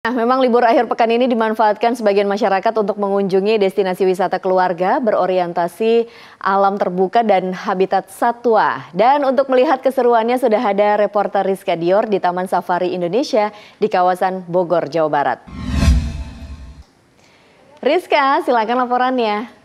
Nah, memang libur akhir pekan ini dimanfaatkan sebagian masyarakat untuk mengunjungi destinasi wisata keluarga berorientasi alam terbuka dan habitat satwa. Dan untuk melihat keseruannya sudah ada reporter Rizka Dior di Taman Safari Indonesia di kawasan Bogor, Jawa Barat. Rizka, silakan laporannya.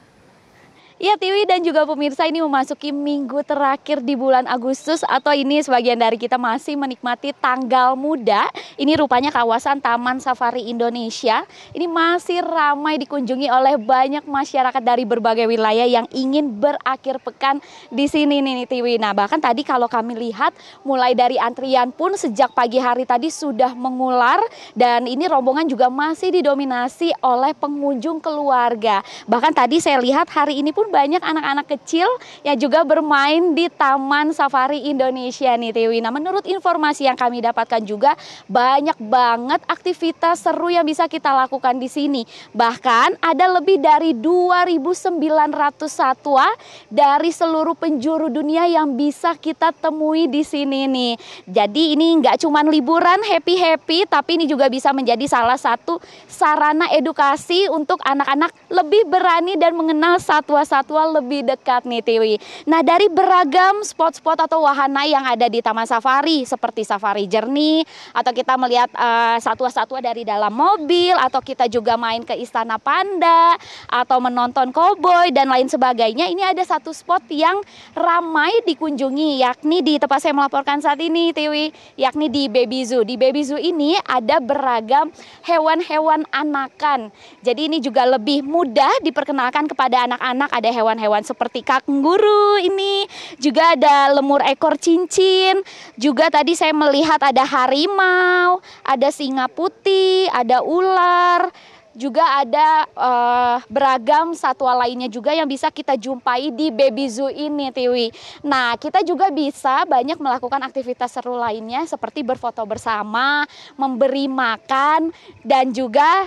Iya Tiwi dan juga pemirsa ini memasuki minggu terakhir di bulan Agustus atau ini sebagian dari kita masih menikmati tanggal muda. Ini rupanya kawasan Taman Safari Indonesia. Ini masih ramai dikunjungi oleh banyak masyarakat dari berbagai wilayah yang ingin berakhir pekan di sini nih Tiwi. Nah bahkan tadi kalau kami lihat mulai dari antrian pun sejak pagi hari tadi sudah mengular dan ini rombongan juga masih didominasi oleh pengunjung keluarga. Bahkan tadi saya lihat hari ini pun pun banyak anak-anak kecil yang juga bermain di Taman Safari Indonesia nih Tiwi. Nah menurut informasi yang kami dapatkan juga banyak banget aktivitas seru yang bisa kita lakukan di sini. Bahkan ada lebih dari 2.900 satwa dari seluruh penjuru dunia yang bisa kita temui di sini nih. Jadi ini nggak cuma liburan happy-happy tapi ini juga bisa menjadi salah satu sarana edukasi untuk anak-anak lebih berani dan mengenal satwa-satwa satwa lebih dekat nih Tiwi. Nah dari beragam spot-spot atau wahana yang ada di Taman Safari seperti safari jernih atau kita melihat eh, satwa-satwa uh, dari dalam mobil atau kita juga main ke Istana Panda atau menonton koboi dan lain sebagainya. Ini ada satu spot yang ramai dikunjungi yakni di tempat saya melaporkan saat ini Tiwi yakni di Baby Zoo. Di Baby Zoo ini ada beragam hewan-hewan anakan. Jadi ini juga lebih mudah diperkenalkan kepada anak-anak ada ada hewan-hewan seperti kanguru ini, juga ada lemur ekor cincin, juga tadi saya melihat ada harimau, ada singa putih, ada ular, juga ada uh, beragam satwa lainnya juga yang bisa kita jumpai di baby zoo ini Tiwi. Nah kita juga bisa banyak melakukan aktivitas seru lainnya seperti berfoto bersama, memberi makan dan juga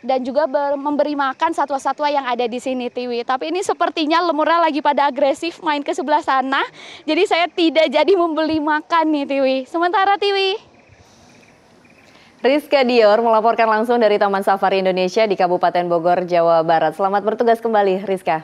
dan juga memberi makan satwa-satwa yang ada di sini Tiwi. Tapi ini sepertinya lemurnya lagi pada agresif main ke sebelah sana. Jadi saya tidak jadi membeli makan nih Tiwi. Sementara Tiwi Rizka Dior melaporkan langsung dari Taman Safari Indonesia di Kabupaten Bogor, Jawa Barat. Selamat bertugas kembali, Rizka.